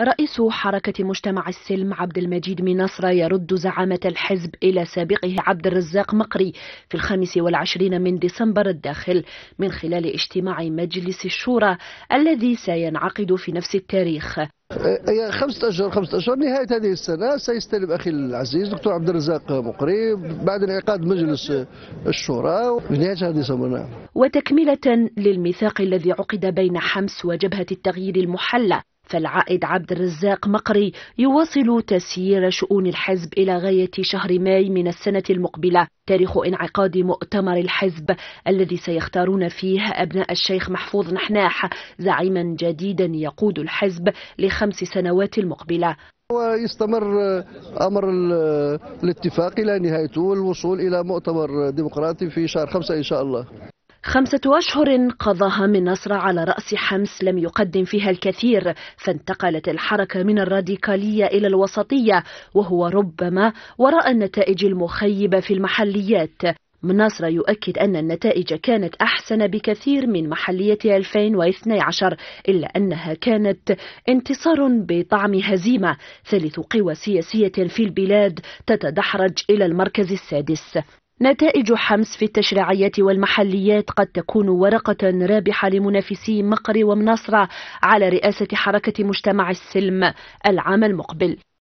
رئيس حركة مجتمع السلم عبد المجيد من يرد زعامة الحزب إلى سابقه عبد الرزاق مقري في الخامس والعشرين من ديسمبر الداخل من خلال اجتماع مجلس الشورى الذي سينعقد في نفس التاريخ خمسة أشهر خمسة أشهر نهاية هذه السنة سيستلم أخي العزيز دكتور عبد الرزاق مقري بعد انعقاد مجلس الشورى في نهاية شهر ديسمبر نعم وتكملة للميثاق الذي عقد بين حمس وجبهة التغيير المحلة فالعائد عبد الرزاق مقري يواصل تسيير شؤون الحزب إلى غاية شهر ماي من السنة المقبلة تاريخ انعقاد مؤتمر الحزب الذي سيختارون فيه أبناء الشيخ محفوظ نحناح زعيما جديدا يقود الحزب لخمس سنوات المقبلة ويستمر امر الاتفاق الى نهايته والوصول الى مؤتمر ديمقراطي في شهر خمسه ان شاء الله خمسة أشهر قضاها من نصر على رأس حمص لم يقدم فيها الكثير فانتقلت الحركة من الراديكالية إلى الوسطية وهو ربما وراء النتائج المخيبة في المحليات مناصرة يؤكد أن النتائج كانت أحسن بكثير من محلية 2012 إلا أنها كانت انتصار بطعم هزيمة ثالث قوى سياسية في البلاد تتدحرج إلى المركز السادس نتائج حمص في التشريعيات والمحليات قد تكون ورقة رابحة لمنافسي مقر ومناصرة على رئاسة حركة مجتمع السلم العام المقبل